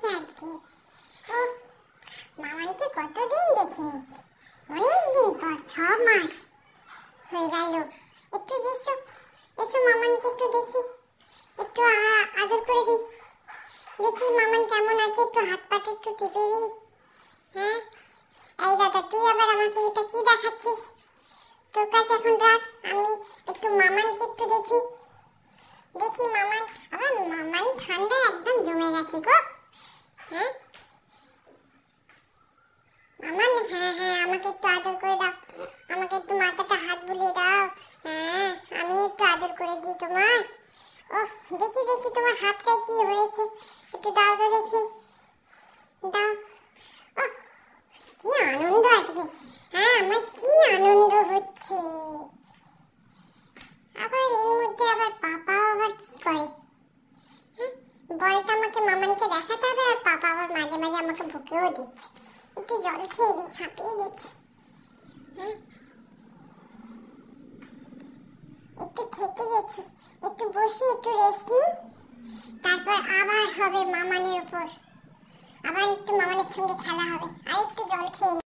এসেছে আজকে মামানকে কতদিন দেখিনি অনেক দিন পর ছ মাস হয়ে গেল একটু এসো এসো মামানকে একটু দেখি একটু আদর করে দিই দেখি মামান কেমন আছে একটু হাত পাটা একটু টিপে দিই হ্যাঁ এই দাদা তুই আবার আমাকে এটা কি দেখাচ্ছিস তোর কাছে এখন রাখ আমি একটু মামানকে একটু দেখি দেখি মামান আমার মামান ঠান্ডা একদম জমে গেছে গো হ্যাঁ হ্যাঁ আমাকে একটু আদর করে দাও আমাকে একটু মাথাটা হাত বুলিয়ে দাও হ্যাঁ আমি একটু আদর করে দিই তোমায় ও দেখি দেখি তোমার হাতটায় কি হয়েছে একটু দাও তো দেখি দাও কি আনন্দ আজকে হ্যাঁ আমার কি আনন্দ হচ্ছে আবার এর মধ্যে আবার পাপা আবার কি করে বলটা আমাকে মামানকে দেখাতে হবে আর পাপা আবার মাঝে মাঝে আমাকে বুকেও দিচ্ছে একটু জল খেয়ে নিই হাঁপিয়ে গেছি হ্যাঁ একটু থেকে গেছি একটু বসি একটু রেস্ট নিই তারপর আবার হবে মামানের উপর আবার একটু মামানের সঙ্গে খেলা হবে আর একটু জল খেয়ে